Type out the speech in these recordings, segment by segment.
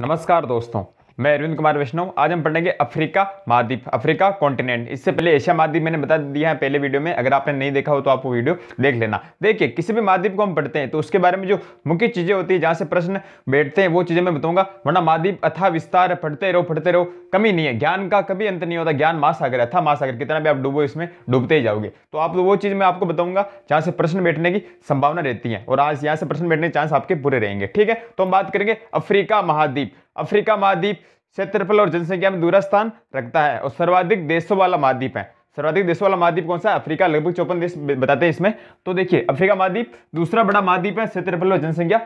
नमस्कार दोस्तों मैं अरविंद कुमार वैष्णव आज हम पढ़ेंगे अफ्रीका महाद्वीप अफ्रीका कॉन्टिनेंट इससे पहले एशिया महाद्वीप मैंने बता दिया है पहले वीडियो में अगर आपने नहीं देखा हो तो आप वो वीडियो देख लेना देखिए किसी भी महाद्वीप को हम पढ़ते हैं तो उसके बारे में जो मुख्य चीज़ें होती है जहाँ से प्रश्न बैठते हैं वो चीज़ें मैं बताऊंगा वरना महाद्वीप अथा विस्तार पढ़ते रहो पढ़ते रहो कमी नहीं है ज्ञान का कभी अंत नहीं होता ज्ञान महासागर अथा महासागर कितना भी आप डूबो इसमें डूबते ही जाओगे तो आप वो चीज़ मैं आपको बताऊंगा जहाँ से प्रश्न बैठने की संभावना रहती है और आज यहाँ से प्रश्न बैठने के चांस आपके पूरे रहेंगे ठीक है तो हम बात करेंगे अफ्रीका महाद्वीप अफ्रीका महाद्वीप क्षेत्रफल और जनसंख्या में दूरा स्थान रखता है और सर्वाधिक देशों वाला महाद्वीप है सर्वाधिक देशों वाला महाद्वीप कौन सा है अफ्रीका लगभग चौपन देश बताते हैं इसमें तो देखिए अफ्रीका महाद्वीप दूसरा बड़ा महाद्वीप है क्षेत्रफल और जनसंख्या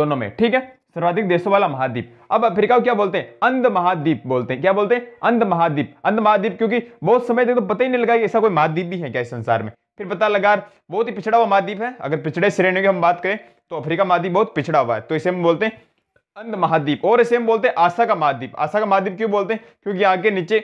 दोनों में ठीक है सर्वाधिक देशों वाला महाद्वीप अब अफ्रीका को क्या बोलते हैं अंध महाद्वीप बोलते हैं क्या बोलते हैं अंध महाद्वीप अंध महाद्वीप क्योंकि बहुत समय तक तो पता ही नहीं लगा कि ऐसा कोई महाद्वीप भी है क्या इस संसार में फिर पता लगा बहुत ही पिछड़ा हुआ महाद्वीप है अगर पिछड़े श्रेणी की हम बात करें तो अफ्रीका महाद्वीप बहुत पिछड़ा हुआ है तो इसे हम बोलते हैं अंध महाद्वीप और इसे हम बोलते हैं आशा का महाद्वीप आशा का महाद्वीप क्यों बोलते हैं क्योंकि यहाँ के नीचे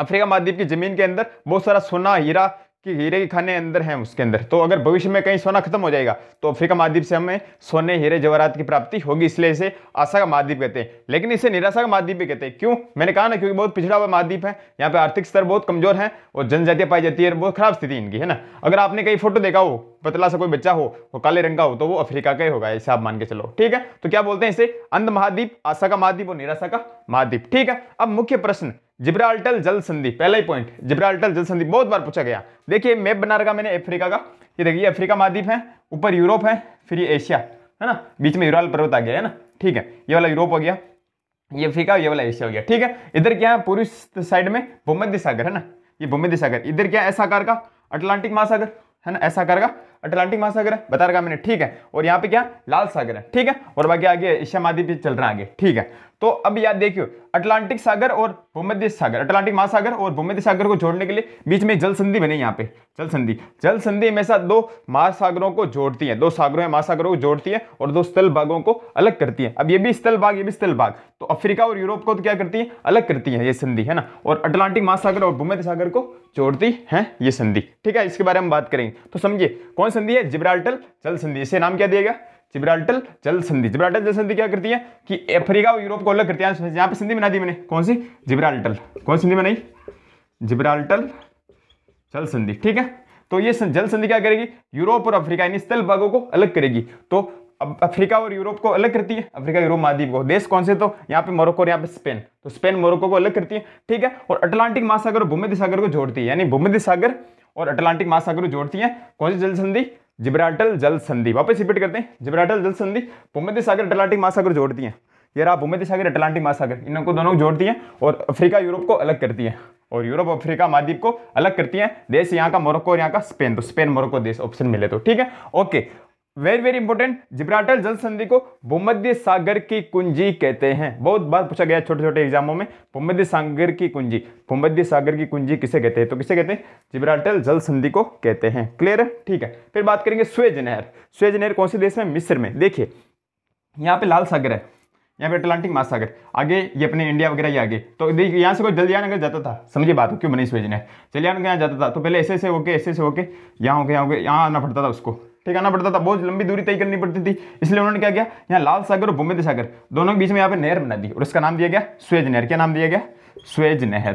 अफ्रीका महाद्वीप की जमीन के अंदर बहुत सारा सोना हीरा कि हीरे की खाने अंदर हैं उसके अंदर तो अगर भविष्य में कहीं सोना खत्म हो जाएगा तो अफ्रीका महाद्वीप से हमें सोने हीरे जवाहरात की प्राप्ति होगी इसलिए इसे आशा का महाद्वीप कहते हैं लेकिन इसे निराशा का महाद्वीप भी कहते हैं क्यों मैंने कहा ना क्योंकि बहुत पिछड़ा हुआ महाद्वीप है यहाँ पे आर्थिक स्तर बहुत कमजोर है और जनजातियाँ पाई जाती है बहुत खराब स्थिति इनकी है ना अगर आपने कहीं फोटो देखा हो पतला सा कोई बच्चा हो वो काले रंग का हो तो वो अफ्रीका का ही होगा ऐसे आप मान के चलो ठीक है तो क्या बोलते हैं इसे अंध महाद्वीप आशा का महाद्वीप और निराशा का महाद्वीप ठीक है अब मुख्य प्रश्न जिब्राल्टल जल संधि पहला ही पॉइंट जिब्राल्टल जल संधि बहुत बार पूछा गया देखिए मैप बना रखा मैंने अफ्रीका का ये देखिए अफ्रीका महाद्वीप है ऊपर यूरोप है फिर ये एशिया है ना बीच में यूराल पर्वत आ गया है ना ठीक है ये वाला यूरोप हो गया ये अफ्रीका ये वाला एशिया हो गया ठीक है इधर क्या है पूर्वी साइड में भूमध्य सागर है ना ये भूमध्य सागर इधर क्या ऐसा आकार का अटलांटिक महासागर है ना ऐसा आकार का अटलांटिक महासागर है बता रहा मैंने ठीक है और यहाँ पे क्या लाल सागर है ठीक है और बाकी आगे एशिया महाद्वीप चल रहा है आगे ठीक है तो अब याद देखियो अटलांटिक सागर और भूमध्य सागर अटलांटिक महासागर और भूमध्य सागर को जोड़ने के लिए बीच में जल संधि बने यहाँ पे जल संधि जल संधि हमेशा दो महासागरों को जोड़ती है दो सागरों या महासागरों को जोड़ती है और दो स्थल भागों को अलग करती है अब ये भी स्थल भाग ये भी स्थल भाग तो अफ्रीका और यूरोप को तो क्या करती है अलग करती है ये संधि है ना और अटलांटिक महासागर और भूमध्य सागर को जोड़ती है ये संधि ठीक है इसके बारे में बात करेंगे तो समझिए कौन कौन संधि है जिब्राल्टल जल संधि इसे नाम क्या दिया गया जिब्राल्टल जल संधि जिब्राल्टल जल संधि क्या करती है कि अफ्रीका और यूरोप को अलग करती है यहाँ पे संधि बना दी मैंने कौन सी जिब्राल्टल कौन संधि बनाई जिब्राल्टल जल संधि ठीक है तो ये जल संधि क्या करेगी यूरोप और अफ्रीका इन स्थल भागों को अलग करेगी तो अब अफ्रीका और यूरोप को अलग करती है अफ्रीका यूरोप महाद्वीप को देश कौन से तो यहाँ पे मोरक्को और यहाँ पे स्पेन तो स्पेन मोरक्को को अलग करती है ठीक है और अटलांटिक महासागर और भूमध्य सागर को जोड़ती है यानी भूमध्य सागर और अटलांटिक महासागर को जोड़ती है कौन सी जल संधि जिब्राटल जल संधि वापस रिपीट करते हैं जिब्राटल जल संधि भूमध्य सागर अटलांटिक महासागर जोड़ती है यार आप भूमध्य सागर अटलांटिक महासागर इनको दोनों जोड़ती है और अफ्रीका यूरोप को अलग करती है और यूरोप अफ्रीका महाद्वीप को अलग करती है देश यहाँ का मोरक्को और यहाँ का स्पेन तो स्पेन मोरक्को देश ऑप्शन मिले तो ठीक है okay very very important Gibraltar जल संधि को भूमध्य सागर की कुंजी कहते हैं बहुत बार पूछा गया छोटे छोटे एग्जामों में भूमध्य सागर की कुंजी भूमध्य सागर की कुंजी किसे कहते हैं तो किसे कहते हैं जिब्राटल जल संधि को कहते हैं क्लियर है ठीक है फिर बात करेंगे स्वेज नहर स्वेज नहर कौन से देश में मिस्र में देखिए यहाँ पे लाल सागर है यहाँ पे अटलांटिक महासागर आगे ये अपने इंडिया वगैरह ही आगे तो देखिए यहाँ से कोई जलियान अगर जाता था समझिए बात क्यों बनी स्वेज नहर जलियान यहाँ जाता था तो पहले ऐसे ऐसे होके ऐसे ऐसे होके यहाँ होके यहाँ होके यहाँ आना पड़ता था उसको ठिकाना पड़ता था बहुत लंबी दूरी तय करनी पड़ती थी इसलिए उन्होंने क्या किया यहाँ लाल सागर और भूमिध सागर दोनों के बीच में यहाँ पे नहर बना दी और इसका नाम दिया गया स्वेज नहर क्या नाम दिया गया स्वेज नहर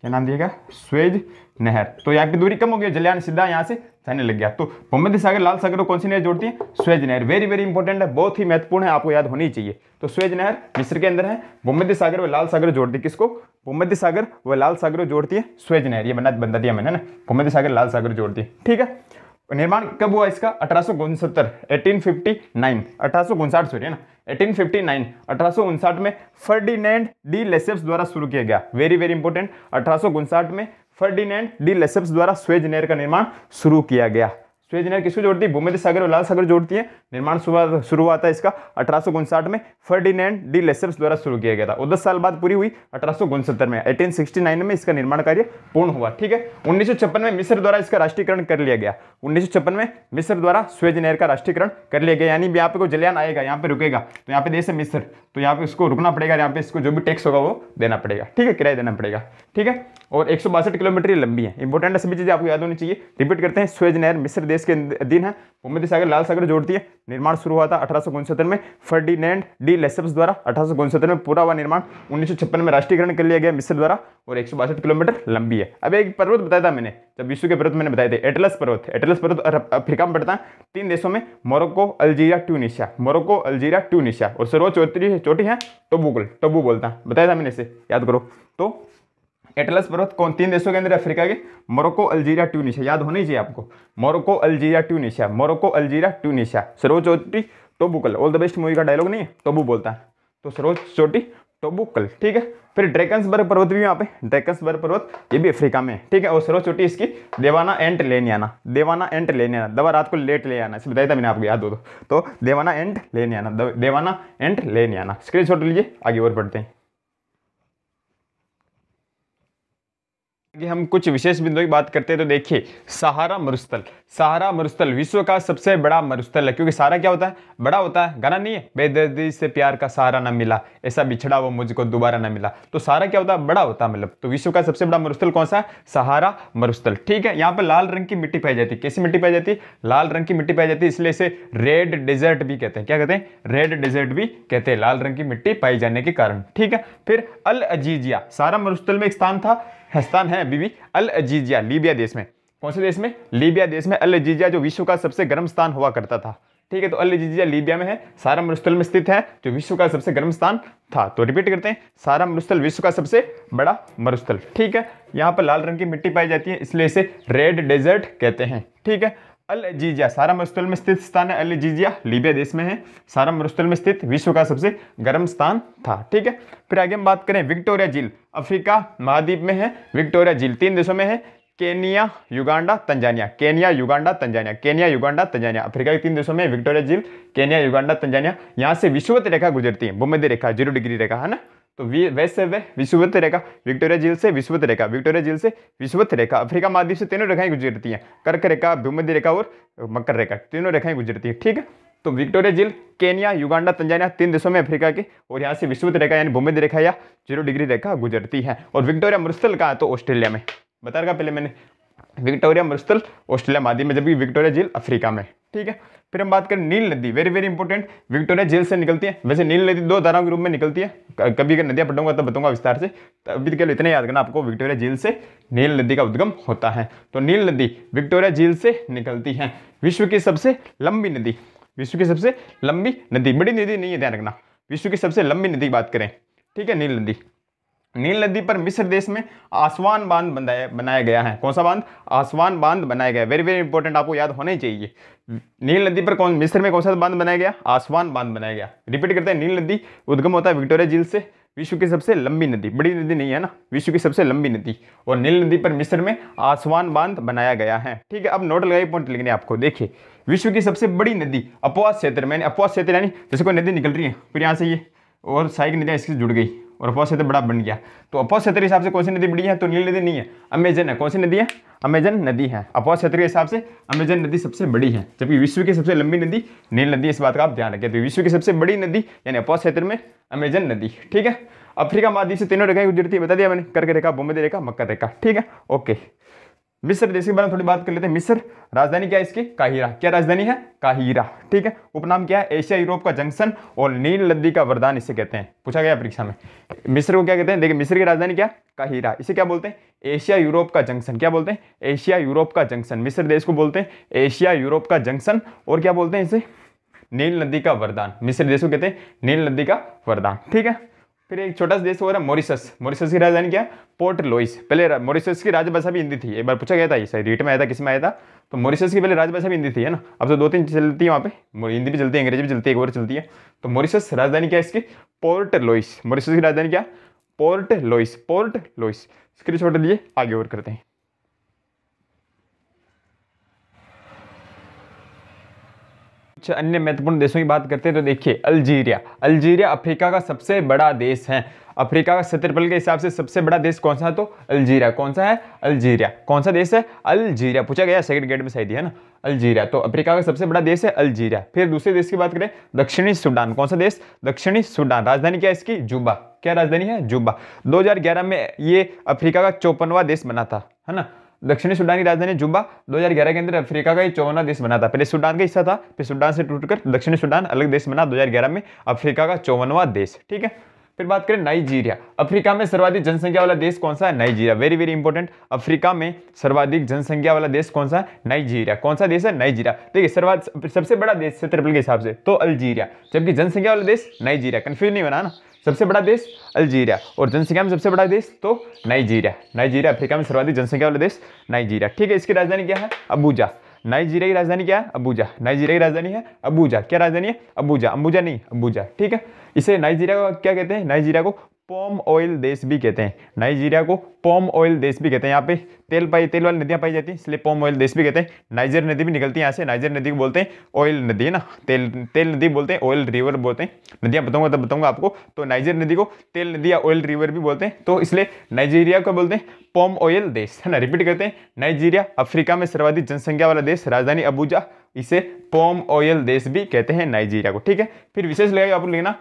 क्या नाम दिया गया स्वेज नहर तो यहाँ की दूरी कम हो गई जलियान सीधा यहाँ से जाने लग गया तो भूमिध सागर लाल सागर को कौन सी नहर जोड़ती है स्वेज नहर वेरी वेरी इंपॉर्टेंट है बहुत ही महत्वपूर्ण है आपको याद होनी चाहिए तो स्वेज नहर मिस्र के अंदर है भूमिध सागर व लाल सागर जोड़ती किसको भूमिध सागर व लाल सागर जोड़ती है स्वेज नहर ये बना बंदा दिया मैंने ना भूमिध सागर लाल सागर जोड़ती है ठीक है निर्माण कब हुआ इसका अठारह एटीन फिफ्टी नाइन अठारह ना 1859, 1859 नाइन अठारह में फर्डिनेंड डी लेसेप्स द्वारा शुरू किया गया वेरी वेरी इंपॉर्टेंट अठारह में फर्डिनेंड डी लेसेप्स द्वारा स्वेज नहर का निर्माण शुरू किया गया सूर्य नहर किसको जोड़ती है भूमि सागर और लाल सागर जोड़ती है निर्माण शुरू हुआ था इसका अठारह में फर्डिनेंड डी लेसेप्स द्वारा शुरू किया गया था और दस साल बाद पूरी हुई अठारह में 1869 में इसका निर्माण कार्य पूर्ण हुआ ठीक है उन्नीस में मिस्र द्वारा इसका राष्ट्रीयकरण कर लिया गया उन्नीस में मिस्र द्वारा स्वेज नहर का राष्ट्रीयकरण कर लिया गया यानी यहाँ पे कोई जलियान आएगा यहाँ पे रुकेगा तो यहाँ पे देश है मिस्र तो यहाँ पे इसको रुकना पड़ेगा यहाँ पे इसको जो भी टैक्स होगा वो देना पड़ेगा ठीक है किराया देना पड़ेगा ठीक है और एक किलोमीटर लंबी है इंपॉर्टेंट सभी चीज़ें आपको याद होनी चाहिए रिपीट करते हैं स्वेज नहर मिस्र देश देश के दिन है भूमध्य सागर लाल सागर जोड़ती है निर्माण शुरू हुआ था अठारह में फर्डिनेंड डी लेसेप्स द्वारा अठारह में पूरा हुआ निर्माण उन्नीस में राष्ट्रीयकरण कर लिया गया मिस्र द्वारा और एक किलोमीटर लंबी है अब एक पर्वत बताया था मैंने जब विश्व के पर्वत मैंने बताए थे एटलस पर्वत एटलस पर्वत अफ्रीका में पड़ता है तीन देशों में Morocco Algeria Tunisia Morocco Algeria Tunisia और सर्वोच्च चोटी है टोबू टोबू बोलता है बताया था मैंने इसे याद करो तो एटलस पर्वत कौन तीन देशों के अंदर अफ्रीका के मोरक्को अल्जीरिया ट्यूनिशिया याद होना चाहिए आपको Morocco Algeria Tunisia Morocco Algeria Tunisia Saroj Chaudhary Toubkal all the best movie का डायलॉग नहीं है टोबू बोलता है तो सरोज चोटी टोबूकल ठीक है फिर ड्रैकन्सबर्ग पर्वत भी यहाँ पे ड्रैकन्सबर्ग पर्वत ये भी अफ्रीका में है ठीक है और सरोज चोटी इसकी देवाना एंट लेने आना देवाना एंट लेने आना दवा रात को लेट ले आना इसे बताया था मैंने आपको याद हो तो, तो देवाना एंट लेने आना देवाना एंट लेने आना स्क्रीन लीजिए आगे और बढ़ते हैं आगे हम कुछ विशेष बिंदुओं की बात करते हैं तो देखिए सहारा मरुस्थल सहारा मरुस्थल विश्व का सबसे बड़ा मरुस्थल है क्योंकि सहारा क्या होता है बड़ा होता है गाना नहीं है बेदर्दी से प्यार का सहारा ना मिला ऐसा बिछड़ा वो मुझको दोबारा ना मिला तो सहारा क्या होता है बड़ा होता है मतलब तो विश्व का सबसे बड़ा मरुस्थल कौन सा है सहारा मरुस्थल ठीक है यहाँ पर लाल रंग की मिट्टी पाई जाती है कैसी मिट्टी पाई जाती है लाल रंग की मिट्टी पाई जाती है इसलिए इसे रेड डेजर्ट भी कहते हैं क्या कहते हैं रेड डेजर्ट भी कहते हैं लाल रंग की मिट्टी पाई जाने के कारण ठीक है फिर अल अजीजिया सहारा मरुस्थल में एक स्थान था स्थान है अभी भी अल अजीजिया लीबिया देश में कौन से देश में लीबिया देश में अल अजीजिया जो विश्व का सबसे गर्म स्थान हुआ करता था ठीक है तो अल अजीजिया लीबिया में है सारा मरुस्थल में स्थित है जो विश्व का सबसे गर्म स्थान था तो रिपीट करते हैं सारा मरुस्थल विश्व का सबसे बड़ा मरुस्थल ठीक है यहाँ पर लाल रंग की मिट्टी पाई जाती है इसलिए इसे रेड डेजर्ट कहते हैं ठीक है अल जीजिया सारा मरुस्थल में स्थित स्थान है अल जीजिया लीबिया देश में है सारा मरुस्थल में स्थित विश्व का सबसे गर्म स्थान था ठीक है फिर आगे हम बात करें विक्टोरिया झील अफ्रीका महाद्वीप में है विक्टोरिया झील तीन देशों में है Kenya Uganda Tanzania Kenya Uganda Tanzania Kenya Uganda Tanzania Africa के तीन देशों में विक्टोरिया झील केनिया युगांडा तंजानिया यहाँ से विश्ववत रेखा गुजरती है भूमध्य रेखा जीरो डिग्री रेखा है ना तो वेस्ट है विश्ववत रेखा विक्टोरिया झील से विश्ववत रेखा विक्टोरिया झील से विश्ववत रेखा अफ्रीका महाद्वीप से तीनों रेखाएं गुजरती हैं कर्क रेखा भूमध्य रेखा और मकर रेखा तीनों रेखाएं गुजरती हैं ठीक है तो विक्टोरिया झील केनिया युगांडा तंजानिया तीन देशों में अफ्रीका के और यहाँ से विश्ववत रेखा यानी भूमध्य रेखा या जीरो डिग्री रेखा गुजरती है और विक्टोरिया मुरसल का तो ऑस्ट्रेलिया में बता रखा पहले मैंने विक्टोरिया मरुस्थल ऑस्ट्रेलिया मादी में जबकि विक्टोरिया झील अफ्रीका में ठीक है फिर हम बात करें नील नदी वेरी वेरी इंपॉर्टेंट विक्टोरिया झील से निकलती है वैसे नील नदी दो धाराओं के रूप में निकलती है कभी अगर नदियाँ पढ़ूंगा तो बताऊंगा विस्तार से तो अभी तो के लिए इतना याद करना आपको विक्टोरिया झील से नील नदी का उद्गम होता है तो नील नदी विक्टोरिया झील से निकलती है विश्व की सबसे लंबी नदी विश्व की सबसे लंबी नदी बड़ी नदी नहीं है ध्यान रखना विश्व की सबसे लंबी नदी की बात करें ठीक है नील नदी नील नदी पर मिस्र देश में आसवान बांध बनाया बनाया गया है कौन सा बांध आसवान बांध बनाया गया वेरी वेरी इंपॉर्टेंट आपको याद होना ही चाहिए नील नदी पर कौन मिस्र में कौन सा बांध बनाया गया आसवान बांध बनाया गया रिपीट करते हैं नील नदी उद्गम होता है विक्टोरिया झील से विश्व की सबसे लंबी नदी बड़ी नदी नहीं है ना विश्व की सबसे लंबी नदी और नील नदी पर मिस्र में आसवान बांध बनाया गया है ठीक है अब नोट लगाई पॉइंट लिखने आपको देखिए विश्व की सबसे बड़ी नदी अपवास क्षेत्र में अपवास क्षेत्र यानी जैसे कोई नदी निकल रही है फिर यहाँ से ये और सहायक नदियाँ इसकी जुड़ गई और अपोसित बड़ा बन गया तो अपोसित हिसाब से कौन सी नदी बड़ी है तो नील नदी नहीं है अमेजन है कौन सी नदी है अमेजन नदी है अपोसित के हिसाब से अमेजन नदी सबसे बड़ी है जबकि विश्व की सबसे लंबी नदी नील नदी इस बात का आप ध्यान रखें तो विश्व की सबसे बड़ी नदी यानी अपो क्षेत्र में अमेजन नदी ठीक है अफ्रीका महाद्वीप से तीनों रेखा गुजरती है बता दिया मैंने करके रेखा बोमे रेखा मक्का रेखा ठीक है ओके मिस्र देश के बारे में थोड़ी बात कर लेते हैं मिस्र राजधानी क्या है इसकी काहिरा क्या राजधानी है काहिरा ठीक है उपनाम क्या है एशिया यूरोप का जंक्शन और नील नदी का वरदान इसे कहते हैं पूछा गया परीक्षा में मिस्र को क्या कहते हैं देखिए मिस्र की राजधानी क्या काहिरा इसे क्या बोलते हैं एशिया यूरोप का जंक्शन क्या बोलते हैं एशिया यूरोप का जंक्शन मिस्र देश को बोलते हैं एशिया यूरोप का जंक्शन और क्या बोलते हैं इसे नील नदी का वरदान मिस्र देश को कहते हैं नील नदी का वरदान ठीक है फिर एक छोटा सा देश हो रहा है मोरिशस मॉरिशस की राजधानी क्या पोर्ट लोइस पहले मोरिशस की राजभाषा भी हिंदी थी एक बार पूछा गया था ये रीट में आया था किस में आया था तो मोरिशस की पहले राजभाषा भी हिंदी थी है ना अब तो दो तीन चलती है वहाँ पे हिंदी भी चलती है अंग्रेजी भी चलती है एक और चलती है तो मोरिशस राजधानी क्या इसकी पोर्ट लोइस मॉरिशस की राजधानी क्या Port Louis Port Louis screen छोड़ लिए आगे और करते हैं कुछ अन्य महत्वपूर्ण देशों की बात करते हैं तो देखिए अल्जीरिया अल्जीरिया अफ्रीका का सबसे बड़ा देश है अफ्रीका का क्षेत्रफल के हिसाब से सबसे बड़ा देश कौन सा है तो अल्जीरिया कौन सा है अल्जीरिया कौन सा देश है अल्जीरिया पूछा गया सेकंड गेट में शायद है ना अल्जीरिया तो अफ्रीका का सबसे बड़ा देश है अल्जीरिया फिर दूसरे देश की बात करें दक्षिणी सूडान कौन सा देश दक्षिणी सूडान राजधानी क्या है इसकी जुबा क्या राजधानी है जुबा दो में ये अफ्रीका का चौपनवा देश बना था है ना दक्षिणी सुडान की राजधानी जुबा 2011 के अंदर अफ्रीका का ही चौवना देश बना था पहले सुडान का हिस्सा था फिर सूडान से टूटकर दक्षिणी सुडान अलग देश बना 2011 में अफ्रीका का चौवनवा देश ठीक है फिर बात करें नाइजीरिया अफ्रीका में सर्वाधिक जनसंख्या वाला देश कौन सा है Nigeria very very important Africa में सर्वाधिक जनसंख्या वाला देश कौन सा है नाइजीरिया कौन सा देश है नाइजीरिया देखिए सर्वाधिक सबसे बड़ा देश क्षेत्रफल के हिसाब से तो अल्जीरिया जबकि जनसंख्या वाला देश नाइजीरिया कन्फ्यूज नहीं बना ना सबसे बड़ा देश अल्जीरिया और जनसंख्या में सबसे बड़ा देश तो नाइजीरिया नाइजीरिया अफ्रीका में सर्वाधिक जनसंख्या वाला देश नाइजीरिया ठीक है इसकी राजधानी क्या है अबूजा नाइजीरिया की राजधानी क्या है अबूजा नाइजीरिया की राजधानी है अबूजा क्या राजधानी है अबूजा अम्बूजा नहीं अबूजा ठीक है इसे नाइजीरिया को क्या कहते हैं नाइजीरिया को पॉम ऑयल देश भी कहते हैं नाइजीरिया को पॉम ऑयल देश भी कहते हैं यहाँ पे तेल पाई तेल वाली नदियाँ पाई जाती हैं इसलिए पॉम ऑयल देश भी कहते हैं नाइजर नदी भी निकलती है यहाँ से नाइजर नदी को बोलते हैं ऑयल नदी है ना तेल तेल नदी बोलते हैं ऑयल रिवर बोलते हैं नदियाँ बताऊँगा तब बताऊँगा आपको तो नाइजर नदी को तेल नदी या ऑयल रिवर भी बोलते हैं तो इसलिए नाइजीरिया को बोलते हैं पॉम ऑयल देश है ना रिपीट करते हैं नाइजीरिया अफ्रीका में सर्वाधिक जनसंख्या वाला देश राजधानी अबूजा इसे पॉम ऑयल देश भी कहते हैं नाइजीरिया को ठीक है फिर विशेष लगाइए आप लेना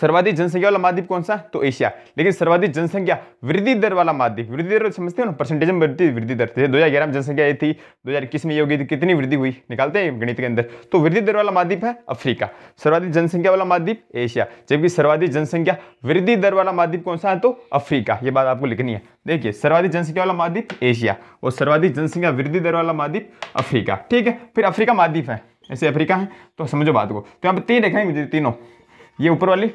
सर्वाधिक जनसंख्या वाला महाद्वीप कौन सा तो एशिया लेकिन सर्वाधिक जनसंख्या वृद्धि दर वाला महाद्वीप वृद्धि दर समझते हो ना परसेंटेज में वृद्धि वृद्धि दर थे दो हजार ग्यारह में जनसंख्या ये थी दो हजार इक्कीस में योगी होगी तो कितनी वृद्धि हुई निकालते हैं गणित के अंदर तो वृद्धि दर वाला महाद्वीप है अफ्रीका सर्वाधिक जनसंख्या वाला महाद्वीप एशिया जबकि सर्वाधिक जनसंख्या वृद्धि दर वाला महाद्वीप कौन सा है तो अफ्रीका ये बात आपको लिखनी है देखिए सर्वाधिक जनसंख्या वाला महाद्वीप एशिया और सर्वाधिक जनसंख्या वृद्धि दर वाला महाद्वीप अफ्रीका ठीक है फिर अफ्रीका महाद्वीप है ऐसे अफ्रीका है तो समझो बात को तो यहाँ पर तीन रेखाएं मुझे तीनों ये ऊपर वाली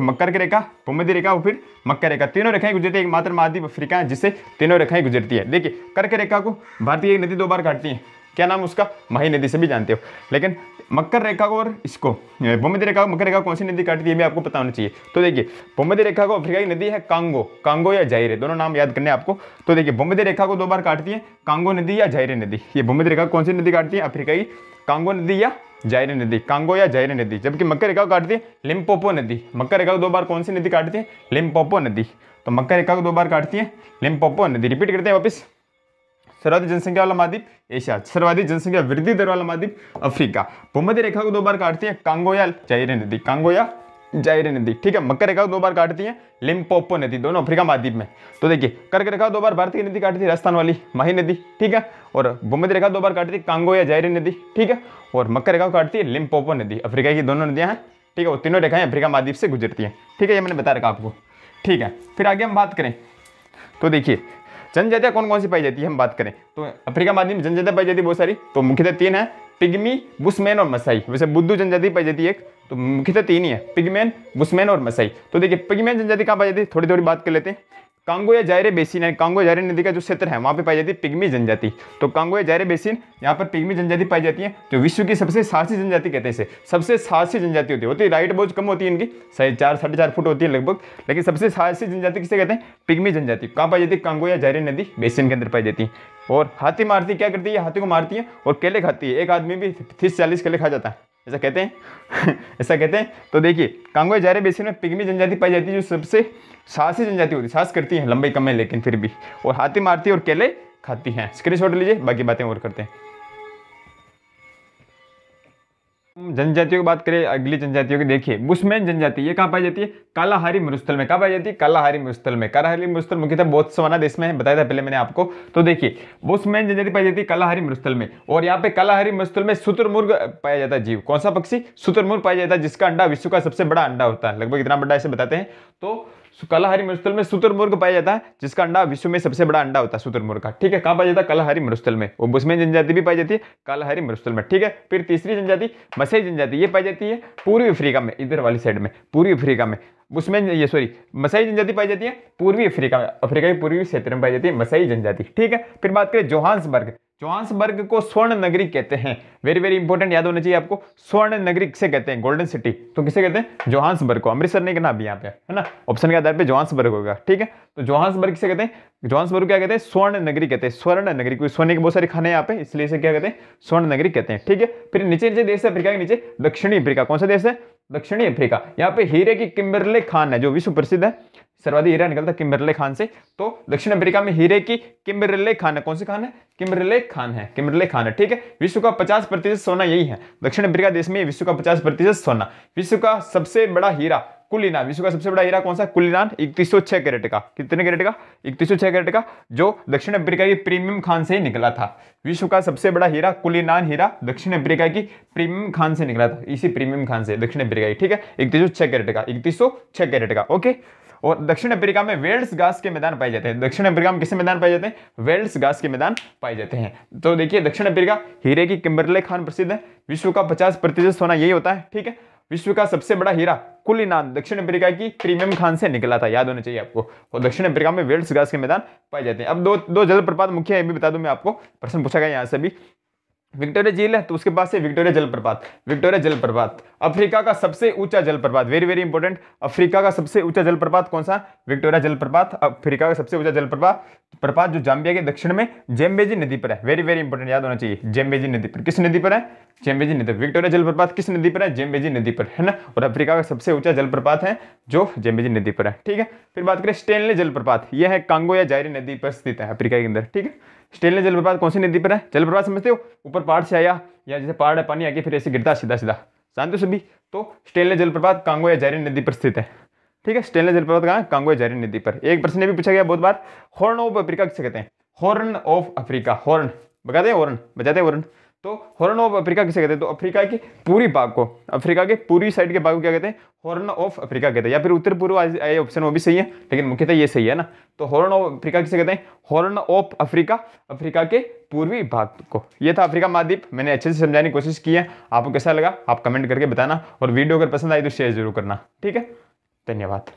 मकर की रेखा भूमध्य रेखा और फिर मकर रेखा तीनों रेखाएं गुजरती है एक मात्र महाद्वीप अफ्रीका है जिससे तीनों रेखाएं गुजरती है देखिए कर्क रेखा को भारतीय नदी दो बार काटती है क्या नाम उसका मही नदी से भी जानते हो लेकिन मकर रेखा को और इसको भूमध्य रेखा को मकर रेखा कौन सी नदी काटती है भी आपको पता होना चाहिए तो देखिए भूमध्य रेखा को अफ्रीका की नदी है कांगो कांगो या जायरे दोनों नाम याद करने आपको तो देखिए भूमध्य रेखा को दो बार काटती है कांगो नदी या जायरे नदी ये भूमध्य रेखा कौन सी नदी काटती है अफ्रीका की कांगो नदी या जायरी नदी कांगो या जायरी नदी जबकि मकर रेखा को काटती है लिम्पोपो नदी मकर रेखा को दो बार कौन सी नदी काटती है लिम्पोपो नदी तो मकर रेखा को दो बार काटती है लिम्पोपो नदी रिपीट करते हैं वापस सर्वाधिक जनसंख्या वाला महाद्वीप एशिया सर्वाधिक जनसंख्या वृद्धि दर वाला महाद्वीप अफ्रीका भूमध्य रेखा को दो बार काटती है कांगोया जायरी नदी कांगोया जायरे नदी ठीक है मकर रेखा दो बार काटती है लिम्पोपो नदी दोनों अफ्रीका महाद्वीप में तो देखिए कर्क रेखा दो बार भारतीय नदी काटती है राजस्थान वाली माही नदी ठीक है और भूमध्य रेखा दो बार काटती है कांगो या जायरे नदी ठीक है और मकर रेखा काटती है लिम्पोपो नदी अफ्रीका की दोनों नदियाँ हैं ठीक है वो तीनों रेखाएं अफ्रीका महाद्वीप से गुजरती हैं ठीक है ये मैंने बता रखा आपको ठीक है फिर आगे हम बात करें तो देखिए जनजातियाँ कौन कौन सी पाई जाती है हम बात करें तो अफ्रीका महाद्वीप में जनजातियाँ पाई जाती है बहुत सारी तो मुख्यतः तीन है पिग्मी बुशमैन और मसाई वैसे बुद्धू जनजाति पाई जाती है एक तो मुख्यतः तीन ही है पिगमेन बुसमैन और मसाई तो देखिए पिगमेन जनजाति कहाँ पाई जाती है थोड़ी थोड़ी बात कर लेते हैं कांगो या जायरे बेसिन है कांगो जायरे नदी का जो क्षेत्र है वहाँ पे पाई जाती है पिग्मी जनजाति तो कांगो या जायरे बेसिन यहाँ पर पिग्मी जनजाति पाई जाती है जो विश्व की सबसे साहसी जनजाति कहते हैं इसे सबसे साहसी जनजाति होती है होती है राइट बहुत कम होती है इनकी सही चार साढ़े चार फुट होती है लगभग लेकिन सबसे साहसी जनजाति किसे कहते हैं पिग्मी जनजाति कहाँ पाई जाती है कांगो या जायरे नदी बेसिन के अंदर पाई जाती है और हाथी मारती क्या करती है हाथी को मारती है और केले खाती है एक आदमी भी तीस चालीस केले खा जाता है ऐसा कहते हैं ऐसा कहते हैं तो देखिए कांगोए जारे बेसिन में पिग्मी जनजाति पाई जाती है जो सबसे साहसी जनजाति होती है साहस करती है लंबे कम है लेकिन फिर भी और हाथी मारती है और केले खाती हैं स्क्रीन लीजिए बाकी बातें और करते हैं जनजातियों की बात करें अगली जनजातियों की देखिए मुस्मैन जनजाति ये कहाँ पाई जाती है कालाहारी मरुस्थल में कहाँ पाई जाती है कालाहारी मरुस्थल में कालाहारी मरुस्थल मुख्यतः बहुत सवाना देश में है बताया था पहले मैंने आपको तो देखिए मुस्मैन जनजाति पाई जाती है कालाहारी मरुस्थल में और यहाँ पे कालाहारी मरुस्थल में सूत्रमुर्ग पाया जाता है जीव कौन सा पक्षी सूत्रमुर्ग पाया जाता है जिसका अंडा विश्व का सबसे बड़ा अंडा होता है लगभग इतना बड़ा ऐसे बताते हैं तो कलाहारी मरुस्थल में सुतुरमुर्ग पाया जाता है जिसका अंडा विश्व में सबसे बड़ा अंडा होता है सुतुरमुर्ग का ठीक है कहाँ पाया जाता है कलाहारी मरुस्थल में बुस्मैन जनजाति भी पाई जाती है कालाहारी मरुस्थल में ठीक है फिर तीसरी जनजाति मसई जनजाति ये पाई जाती है पूर्वी अफ्रीका में इधर वाली साइड में पूर्वी अफ्रीका में उसमें ये सॉरी मसाई जनजाति पाई जाती है पूर्वी अफ्रीका में अफ्रीका के पूर्वी क्षेत्र में पाई जाती है मसाई जनजाति ठीक है फिर बात करें जोहान्सबर्ग जोहान्सबर्ग को स्वर्ण नगरी कहते हैं वेरी वेरी इंपॉर्टेंट याद होना चाहिए आपको स्वर्ण नगरी किसे कहते हैं गोल्डन सिटी तो किसे कहते हैं जोहान्सबर्ग को अमृतसर ने कहना अभी यहाँ पे है ना ऑप्शन के आधार पे जोहान्सबर्ग होगा ठीक है तो जोहान्सबर्ग किसे कहते हैं जोहान्सबर्ग क्या कहते हैं स्वर्ण नगरी कहते हैं स्वर्ण नगरी क्योंकि सोने के बहुत सारे खाने यहाँ पे इसलिए इसे क्या कहते हैं स्वर्ण नगरी कहते हैं ठीक है फिर नीचे नीचे देश है अफ्रीका के नीचे दक्षिणी अफ्रीका कौन सा देश है दक्षिणी अफ्रीका यहाँ पे हीरे की किम्बरले खान है जो विश्व प्रसिद्ध है सर्वाधिक हीरा निकलता है किम्बरले खान से तो दक्षिण अफ्रीका में हीरे की किम्बरले खान है कौन सी खान है किम्बरले खान है किम्बरले खान है ठीक है विश्व का 50 प्रतिशत सोना यही है दक्षिण अफ्रीका देश में विश्व का 50 प्रतिशत सोना विश्व का सबसे बड़ा हीरा कुलीनान विश्व का सबसे बड़ा हीरा कौन सा कुलीनान इकतीस सौ छह कैरेट का कितने कैरेट का इकतीस सौ छह कैरेट का जो दक्षिण अफ्रीका की प्रीमियम खान से ही निकला था विश्व का सबसे बड़ा हीरा कुलीनान हीरा दक्षिण अफ्रीका की प्रीमियम खान से निकला था इसी प्रीमियम खान से दक्षिण अफ्रीका की ठीक है इकतीस सौ छह कैरेट का इकतीस सौ छह कैरेट का ओके और दक्षिण अफ्रीका में वेल्स घास के मैदान पाए जाते हैं दक्षिण अफ्रीका में किसे मैदान पाए जाते हैं वेल्स घास के मैदान पाए जाते हैं तो देखिए दक्षिण अफ्रीका हीरे की किम्बरले खान प्रसिद्ध है विश्व का पचास प्रतिशत सोना यही होता है ठीक है विश्व का सबसे बड़ा हीरा कुल दक्षिण अफ्रीका की प्रीमियम खान से निकला था याद होना चाहिए आपको और दक्षिण अफ्रीका में वेल्स घास के मैदान पाए जाते हैं अब दो दो जलप्रपात मुख्य है भी बता दूं मैं आपको प्रश्न पूछा गया यहाँ से भी विक्टोरिया झील है तो उसके पास है विक्टोरिया जलप्रपात विक्टोरिया जलप्रपात अफ्रीका का सबसे ऊंचा जलप्रपात वेरी वेरी इंपॉर्टेंट अफ्रीका का सबसे ऊंचा जलप्रपात कौन सा विक्टोरिया जलप्रपात अफ्रीका का सबसे ऊंचा जलप्रपात प्रपात जो जाम्बिया के दक्षिण में जेम्बेजी नदी पर है वेरी वेरी इंपॉर्टेंट याद होना चाहिए जेम्बेजी नदी पर किस नदी पर है जेम्बेजी नदी पर विक्टोरिया जलप्रपात किस नदी पर है जेम्बेजी नदी पर है ना और अफ्रीका का सबसे ऊंचा जलप्रपात है जो जेम्बेजी नदी पर है ठीक है फिर बात करें स्टेनले जलप्रपात यह है कांगो या जायरी नदी पर स्थित है अफ्रीका के अंदर ठीक है स्टेल जलप्रपात कौन सी नदी पर है जलप्रपात समझते हो ऊपर पहाड़ से आया या जैसे पहाड़ है पानी आके फिर ऐसे गिरता सीधा सीधा जानते हो सभी तो स्टेल जलप्रपात कांगो या जैरिन नदी पर स्थित है ठीक है स्टेल जलप्रपात कहाँ कांगो या जैरिन नदी पर एक प्रश्न भी पूछा गया बहुत बार हॉर्न ऑफ अफ्रीका किसे कहते हैं हॉर्न ऑफ अफ्रीका हॉर्न बताते हैं हॉर्न बजाते हैं हॉर्न तो हॉर्न ऑफ अफ्रीका किसे कहते हैं तो अफ्रीका की पूरी भाग को अफ्रीका के पूरी साइड के भाग को क्या कहते हैं हॉर्न ऑफ अफ्रीका कहते हैं या फिर उत्तर पूर्व आए ऑप्शन वो भी सही है लेकिन मुख्यतः ये सही है ना तो हॉर्न ऑफ अफ्रीका किसे कहते हैं हॉर्न ऑफ अफ्रीका अफ्रीका के पूर्वी भाग को ये था अफ्रीका महाद्वीप मैंने अच्छे से समझाने की कोशिश की है आपको कैसा लगा आप कमेंट करके बताना और वीडियो अगर पसंद आई तो शेयर जरूर करना ठीक है धन्यवाद